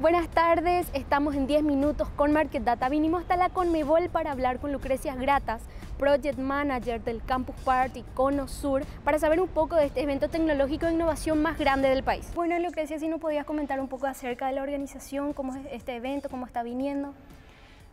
Buenas tardes, estamos en 10 minutos con Market Data. Vinimos hasta la Conmebol para hablar con Lucrecia Gratas, Project Manager del Campus Party Cono Sur, para saber un poco de este evento tecnológico de innovación más grande del país. Bueno, Lucrecia, si no podías comentar un poco acerca de la organización, cómo es este evento, cómo está viniendo.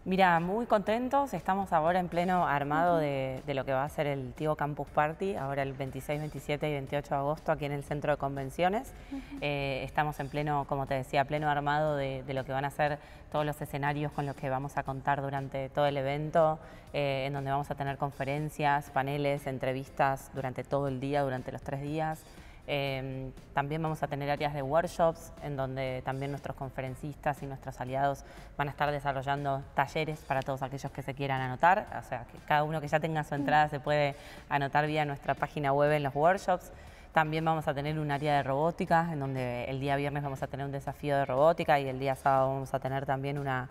Mira, muy contentos. Estamos ahora en pleno armado de, lo que va a ser el Tigo Campus Party, ahora el 26, 27 y 28 de agosto aquí en el Centro de Convenciones. Eh, estamos en pleno, como te decía, pleno armado de, lo que van a ser todos los escenarios con los que vamos a contar durante todo el evento, eh, en donde vamos a tener conferencias, paneles, entrevistas durante todo el día, durante los tres días. Em, también vamos a tener áreas de workshops en donde también nuestros conferencistas y nuestros aliados van a estar desarrollando talleres para todos aquellos que se quieran anotar. O sea, que cada uno que ya tenga su entrada se puede anotar vía nuestra página web en los workshops. También vamos a tener un área de robótica, en donde el día viernes vamos a tener un desafío de robótica y el día sábado vamos a tener también una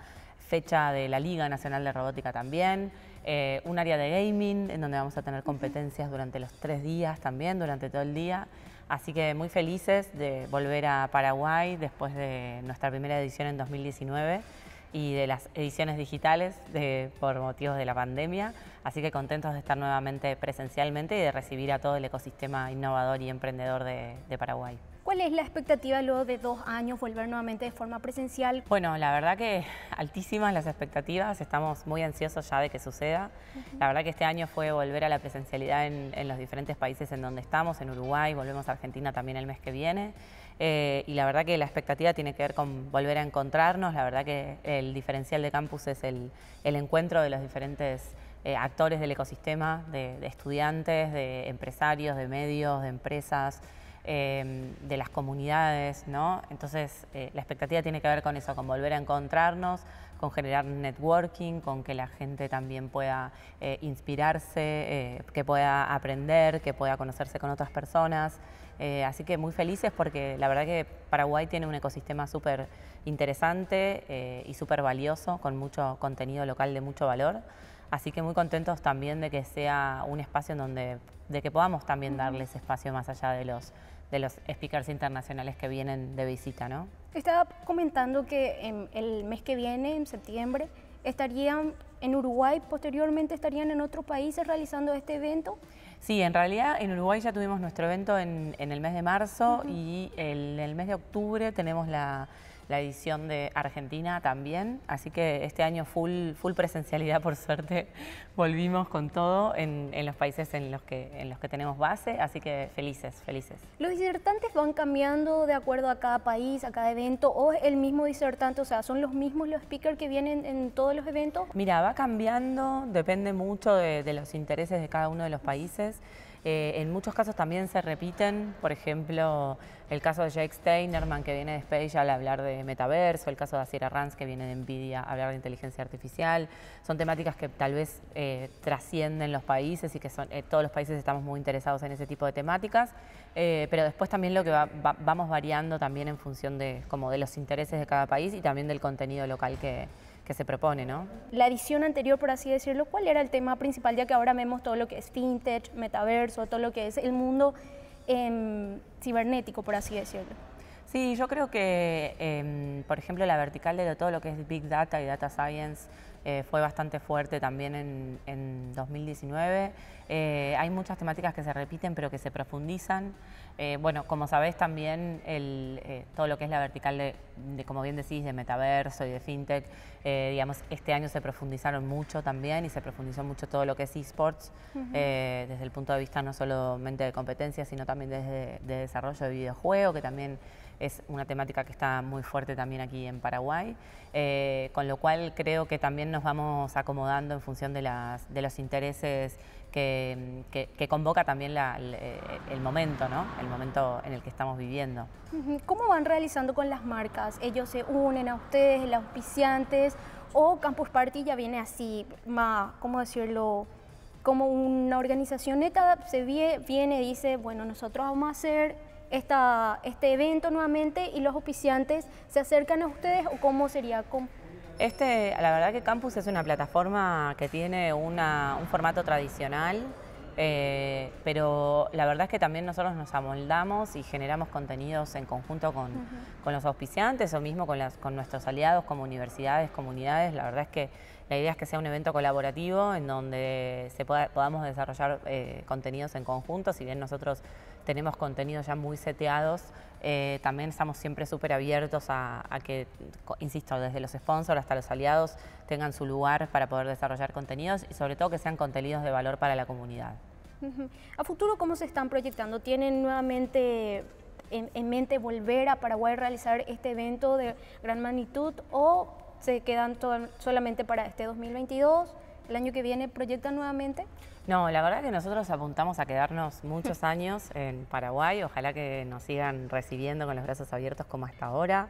fecha de la Liga Nacional de Robótica también. Eh, un área de gaming, en donde vamos a tener competencias durante los tres días también, durante todo el día. Así que muy felices de volver a Paraguay después de nuestra primera edición en 2019 y de las ediciones digitales por motivos de la pandemia. Así que contentos de estar nuevamente presencialmente y de recibir a todo el ecosistema innovador y emprendedor de, Paraguay. ¿Cuál es la expectativa luego de dos años volver nuevamente de forma presencial? Bueno, la verdad que altísimas las expectativas, estamos muy ansiosos ya de que suceda. La verdad que este año fue volver a la presencialidad en, los diferentes países en donde estamos, en Uruguay, volvemos a Argentina también el mes que viene. Eh, y la verdad que la expectativa tiene que ver con volver a encontrarnos, la verdad que el diferencial de campus es el, el encuentro de los diferentes eh, actores del ecosistema, de, estudiantes, de empresarios, de medios, de empresas, em, de las comunidades, ¿no? Entonces, eh, la expectativa tiene que ver con eso, con volver a encontrarnos, con generar networking, con que la gente también pueda eh, inspirarse, que pueda aprender, que pueda conocerse con otras personas. así que muy felices porque la verdad que Paraguay tiene un ecosistema súper interesante y súper valioso, con mucho contenido local de mucho valor. Así que muy contentos también de que sea un espacio en donde, de que podamos también darles espacio más allá de los, de los speakers internacionales que vienen de visita, ¿no? Estaba comentando que el mes que viene, en septiembre, estarían en Uruguay, posteriormente estarían en otros países realizando este evento. Sí, en realidad en Uruguay ya tuvimos nuestro evento en, el mes de marzo y en el mes de octubre tenemos la la edición de Argentina también, así que este año full, full presencialidad por suerte, volvimos con todo en, en, los países en los, que, en los que tenemos base, así que felices, felices. ¿Los disertantes van cambiando de acuerdo a cada país, a cada evento, o es el mismo disertante, o sea, son los mismos los speakers que vienen en todos los eventos? Mira, va cambiando, depende mucho de, de los intereses de cada uno de los países. Eh, en muchos casos también se repiten, por ejemplo, el caso de Jake Steinerman, que viene de Space al hablar de metaverso, el caso de Asira Rans, que viene de Nvidia a hablar de inteligencia artificial. Son temáticas que tal vez eh, trascienden los países y que eh, todos los países estamos muy interesados en ese tipo de temáticas, pero después también lo que vamos variando también en función de, como de los intereses de cada país y también del contenido local que, que se propone, ¿no? La edición anterior, por así decirlo, ¿cuál era el tema principal? Ya que ahora vemos todo lo que es fintech, metaverso, todo lo que es el mundo em, cibernético, por así decirlo. Sí, yo creo que, em, por ejemplo, la vertical de todo lo que es Big Data y Data Science eh, fue bastante fuerte también en, 2019. Eh, hay muchas temáticas que se repiten, pero que se profundizan. Eh, bueno, como sabéis también, el, todo lo que es la vertical de, como bien decís, de metaverso y de fintech, digamos, este año se profundizaron mucho también y se profundizó mucho todo lo que es esports, desde el punto de vista no solamente de competencia, sino también desde de desarrollo de videojuegos, que también es una temática que está muy fuerte también aquí en Paraguay, eh, con lo cual creo que también nos vamos acomodando en función de, las, de los intereses que, que, convoca también eh, el, momento, ¿no? el momento en el que estamos viviendo. ¿Cómo van realizando con las marcas? ¿Ellos se unen a ustedes, los auspiciantes? ¿O Campus Party ya viene así, más, cómo decirlo? como una organización neta se viene y dice, bueno, nosotros vamos a hacer esta, este evento nuevamente y los auspiciantes se acercan a ustedes o cómo sería? Este, la verdad que Campus es una plataforma que tiene un formato tradicional, eh, pero la verdad es que también nosotros nos amoldamos y generamos contenidos en conjunto con, los auspiciantes o mismo con, con nuestros aliados como universidades, comunidades. La verdad es que la idea es que sea un evento colaborativo en donde se podamos desarrollar eh, contenidos en conjunto, si bien nosotros tenemos contenidos ya muy seteados, eh, también estamos siempre súper abiertos a, que, insisto, desde los sponsors hasta los aliados tengan su lugar para poder desarrollar contenidos y sobre todo que sean contenidos de valor para la comunidad. A futuro, ¿cómo se están proyectando? ¿Tienen nuevamente en, en mente volver a Paraguay a realizar este evento de gran magnitud o se quedan solamente para este 2022? ¿El año que viene proyectan nuevamente? No, la verdad que nosotros apuntamos a quedarnos muchos años en Paraguay. Ojalá que nos sigan recibiendo con los brazos abiertos como hasta ahora.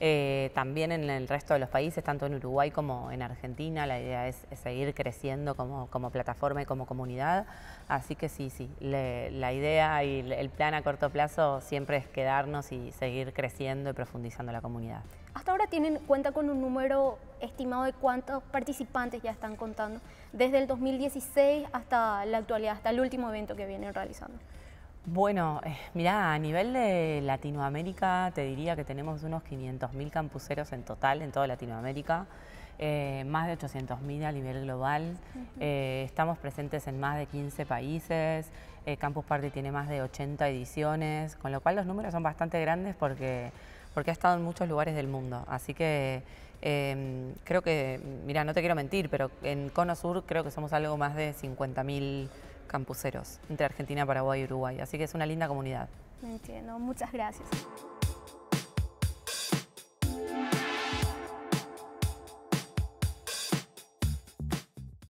Eh, también en el resto de los países, tanto en Uruguay como en Argentina. La idea es, seguir creciendo como, plataforma y como comunidad. Así que sí, sí, la idea y el plan a corto plazo siempre es quedarnos y seguir creciendo y profundizando la comunidad. Hasta ahora tienen cuenta con un número estimado de cuántos participantes ya están contando desde el 2016 hasta la actualidad, hasta el último evento que vienen realizando. Bueno, eh, mira, a nivel de Latinoamérica te diría que tenemos unos 500.000 campuseros en total en toda Latinoamérica, eh, más de 800.000 a nivel global, eh, estamos presentes en más de 15 países, Campus Party tiene más de 80 ediciones, con lo cual los números son bastante grandes porque, porque ha estado en muchos lugares del mundo, así que em, creo que, mira, no te quiero mentir, pero en Cono Sur creo que somos algo más de 50.000 campuseros entre Argentina, Paraguay y Uruguay. Así que es una linda comunidad. Entiendo, muchas gracias.